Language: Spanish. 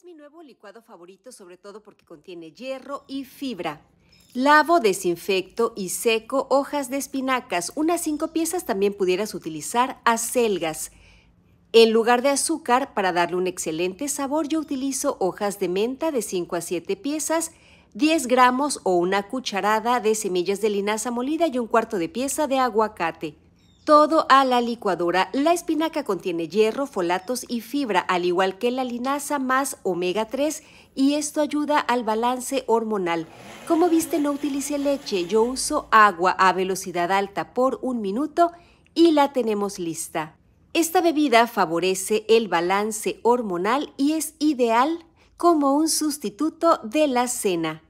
es mi nuevo licuado favorito, sobre todo porque contiene hierro y fibra. Lavo, desinfecto y seco hojas de espinacas. Unas cinco piezas también pudieras utilizar acelgas. En lugar de azúcar, para darle un excelente sabor, yo utilizo hojas de menta de 5 a 7 piezas, 10 gramos o una cucharada de semillas de linaza molida y un cuarto de pieza de aguacate todo a la licuadora. La espinaca contiene hierro, folatos y fibra, al igual que la linaza más omega 3 y esto ayuda al balance hormonal. Como viste, no utilicé leche, yo uso agua a velocidad alta por un minuto y la tenemos lista. Esta bebida favorece el balance hormonal y es ideal como un sustituto de la cena.